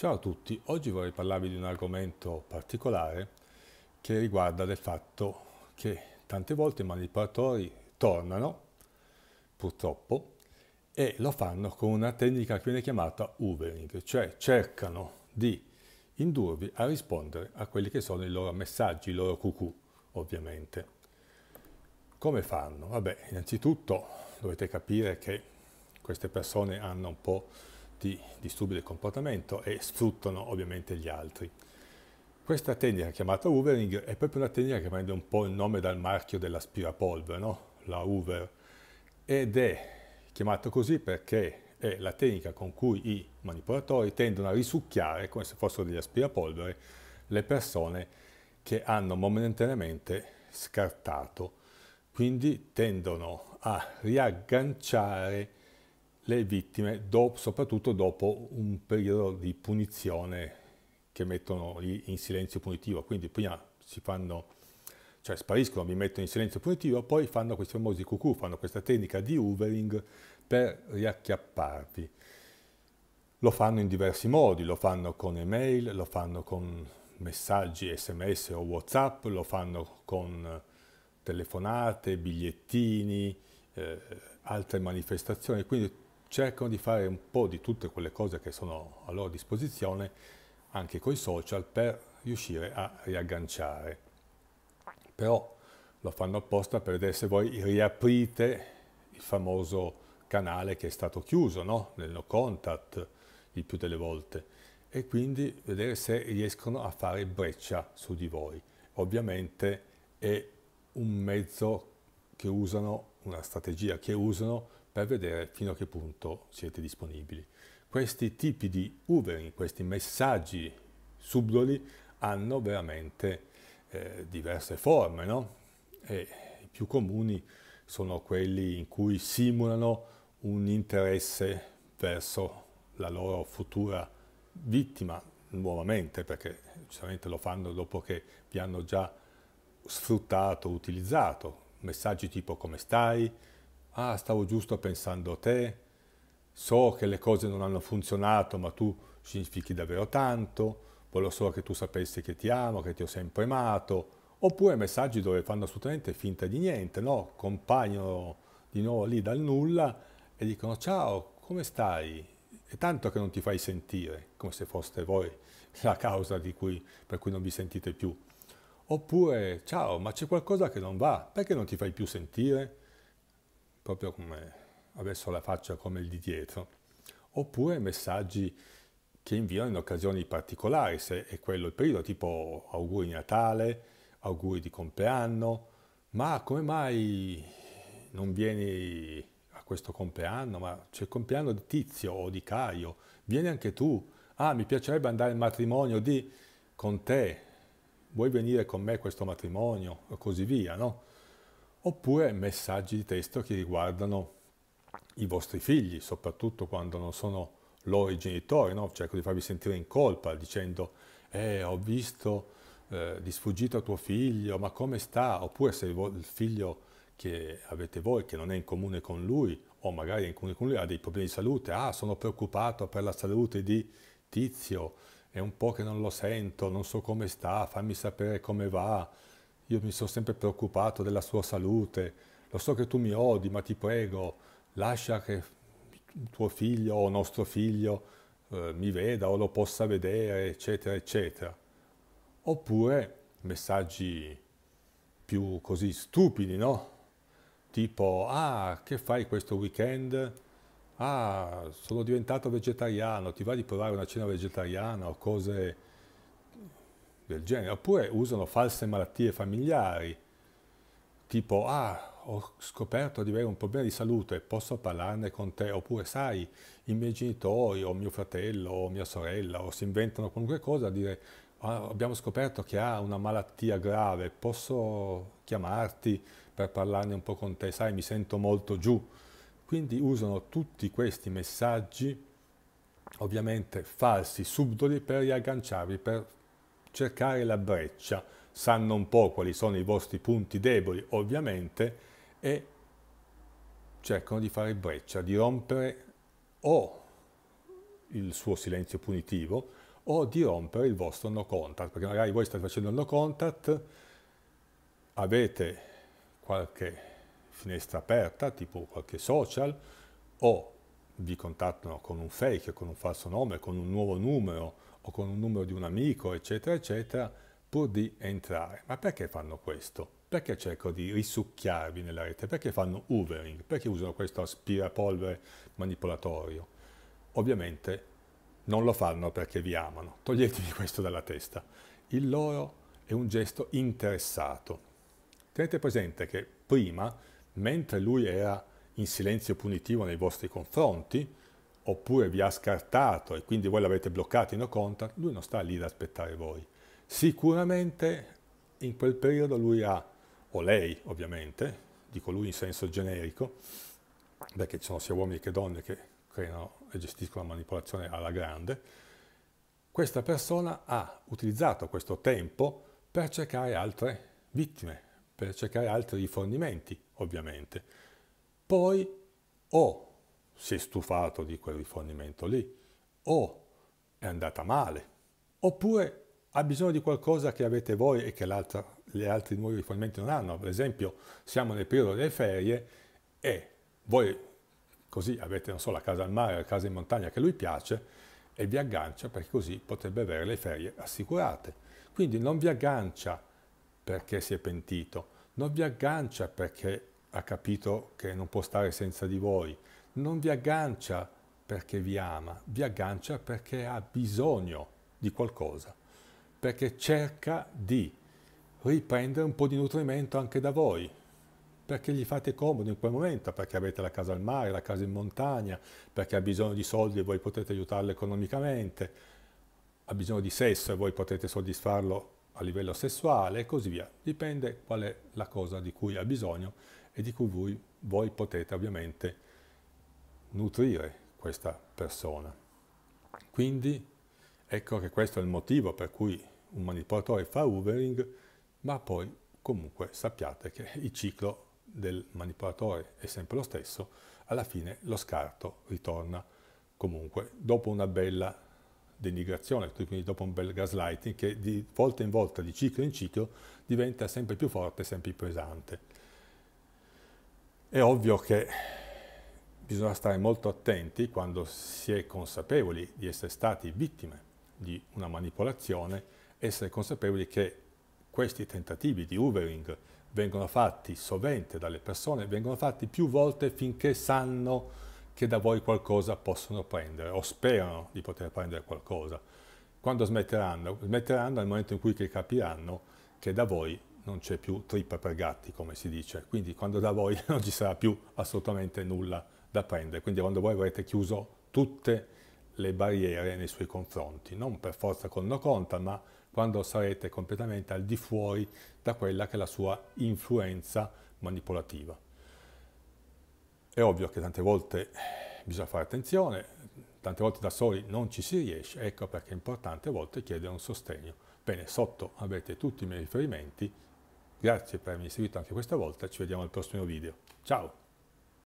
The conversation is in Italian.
Ciao a tutti, oggi vorrei parlarvi di un argomento particolare che riguarda il fatto che tante volte i manipolatori tornano, purtroppo, e lo fanno con una tecnica che viene chiamata Ubering, cioè cercano di indurvi a rispondere a quelli che sono i loro messaggi, i loro cucù, ovviamente. Come fanno? Vabbè, innanzitutto dovete capire che queste persone hanno un po' tutti disturbi del comportamento e sfruttano ovviamente gli altri. Questa tecnica chiamata hoovering è proprio una tecnica che prende un po' il nome dal marchio dell'aspirapolvere, no? la hoover, ed è chiamata così perché è la tecnica con cui i manipolatori tendono a risucchiare, come se fossero degli aspirapolvere, le persone che hanno momentaneamente scartato. Quindi tendono a riagganciare le vittime, do, soprattutto dopo un periodo di punizione che mettono in silenzio punitivo. Quindi prima si fanno, cioè spariscono, mi mettono in silenzio punitivo, poi fanno questi famosi cucù, fanno questa tecnica di hoovering per riacchiapparvi. Lo fanno in diversi modi, lo fanno con email, lo fanno con messaggi sms o whatsapp, lo fanno con telefonate, bigliettini, eh, altre manifestazioni, quindi cercano di fare un po' di tutte quelle cose che sono a loro disposizione anche con i social per riuscire a riagganciare. Però lo fanno apposta per vedere se voi riaprite il famoso canale che è stato chiuso, no? nel no contact il più delle volte, e quindi vedere se riescono a fare breccia su di voi. Ovviamente è un mezzo che usano, una strategia che usano per vedere fino a che punto siete disponibili. Questi tipi di Ubering, questi messaggi subdoli hanno veramente eh, diverse forme, no? E I più comuni sono quelli in cui simulano un interesse verso la loro futura vittima, nuovamente, perché giustamente lo fanno dopo che vi hanno già sfruttato, utilizzato, messaggi tipo come stai, ah stavo giusto pensando a te, so che le cose non hanno funzionato ma tu significhi davvero tanto, volevo solo che tu sapessi che ti amo, che ti ho sempre amato, oppure messaggi dove fanno assolutamente finta di niente, no? compaiono di nuovo lì dal nulla e dicono ciao, come stai? È tanto che non ti fai sentire, come se foste voi la causa cui, per cui non vi sentite più. Oppure, ciao, ma c'è qualcosa che non va, perché non ti fai più sentire? Proprio come adesso la faccia come il di dietro. Oppure messaggi che inviano in occasioni particolari, se è quello il periodo, tipo auguri di Natale, auguri di compleanno, ma come mai non vieni a questo compleanno, ma c'è il compleanno di Tizio o di Caio, vieni anche tu, ah mi piacerebbe andare in matrimonio di con te, vuoi venire con me a questo matrimonio o così via, no? Oppure messaggi di testo che riguardano i vostri figli, soprattutto quando non sono loro i genitori, no? Cerco di farvi sentire in colpa dicendo eh, ho visto eh, di sfuggito tuo figlio, ma come sta? Oppure se il figlio che avete voi, che non è in comune con lui, o magari è in comune con lui, ha dei problemi di salute, ah, sono preoccupato per la salute di tizio, è un po' che non lo sento, non so come sta, fammi sapere come va, io mi sono sempre preoccupato della sua salute, lo so che tu mi odi, ma ti prego, lascia che tuo figlio o nostro figlio eh, mi veda o lo possa vedere, eccetera, eccetera. Oppure messaggi più così stupidi, no? Tipo, ah, che fai questo weekend? ah, sono diventato vegetariano, ti va di provare una cena vegetariana o cose del genere. Oppure usano false malattie familiari, tipo, ah, ho scoperto di avere un problema di salute, posso parlarne con te? Oppure, sai, i miei genitori o mio fratello o mia sorella o si inventano qualunque cosa a dire, ah, abbiamo scoperto che ha una malattia grave, posso chiamarti per parlarne un po' con te? Sai, mi sento molto giù. Quindi usano tutti questi messaggi, ovviamente falsi, subdoli, per riagganciarvi, per cercare la breccia. Sanno un po' quali sono i vostri punti deboli, ovviamente, e cercano di fare breccia, di rompere o il suo silenzio punitivo o di rompere il vostro no contact, perché magari voi state facendo il no contact, avete qualche finestra aperta, tipo qualche social, o vi contattano con un fake, con un falso nome, con un nuovo numero o con un numero di un amico, eccetera, eccetera, pur di entrare. Ma perché fanno questo? Perché cercano di risucchiarvi nella rete? Perché fanno hoovering? Perché usano questo aspirapolvere manipolatorio? Ovviamente non lo fanno perché vi amano. Toglietevi questo dalla testa. Il loro è un gesto interessato. Tenete presente che prima mentre lui era in silenzio punitivo nei vostri confronti, oppure vi ha scartato e quindi voi l'avete bloccato in no contact, lui non sta lì ad aspettare voi. Sicuramente in quel periodo lui ha, o lei ovviamente, dico lui in senso generico, perché ci sono sia uomini che donne che creano e gestiscono la manipolazione alla grande, questa persona ha utilizzato questo tempo per cercare altre vittime, per cercare altri rifornimenti, ovviamente. Poi o si è stufato di quel rifornimento lì, o è andata male, oppure ha bisogno di qualcosa che avete voi e che gli altri nuovi rifornimenti non hanno. Per esempio, siamo nel periodo delle ferie e voi così avete, non so, la casa al mare, la casa in montagna che lui piace e vi aggancia perché così potrebbe avere le ferie assicurate. Quindi non vi aggancia perché si è pentito, non vi aggancia perché ha capito che non può stare senza di voi, non vi aggancia perché vi ama, vi aggancia perché ha bisogno di qualcosa, perché cerca di riprendere un po' di nutrimento anche da voi, perché gli fate comodo in quel momento, perché avete la casa al mare, la casa in montagna, perché ha bisogno di soldi e voi potete aiutarlo economicamente, ha bisogno di sesso e voi potete soddisfarlo a livello sessuale e così via. Dipende qual è la cosa di cui ha bisogno e di cui voi, voi potete ovviamente nutrire questa persona. Quindi ecco che questo è il motivo per cui un manipolatore fa hoovering, ma poi comunque sappiate che il ciclo del manipolatore è sempre lo stesso, alla fine lo scarto ritorna comunque dopo una bella denigrazione, quindi dopo un bel gaslighting, che di volta in volta, di ciclo in ciclo, diventa sempre più forte, sempre più pesante. È ovvio che bisogna stare molto attenti quando si è consapevoli di essere stati vittime di una manipolazione, essere consapevoli che questi tentativi di hoovering vengono fatti sovente dalle persone, vengono fatti più volte finché sanno che da voi qualcosa possono prendere o sperano di poter prendere qualcosa. Quando smetteranno? Smetteranno al momento in cui capiranno che da voi non c'è più trippa per gatti, come si dice. Quindi quando da voi non ci sarà più assolutamente nulla da prendere. Quindi quando voi avrete chiuso tutte le barriere nei suoi confronti, non per forza con no conta, ma quando sarete completamente al di fuori da quella che è la sua influenza manipolativa. È ovvio che tante volte bisogna fare attenzione, tante volte da soli non ci si riesce, ecco perché è importante a volte chiedere un sostegno. Bene, sotto avete tutti i miei riferimenti, grazie per avermi seguito anche questa volta, ci vediamo al prossimo video. Ciao!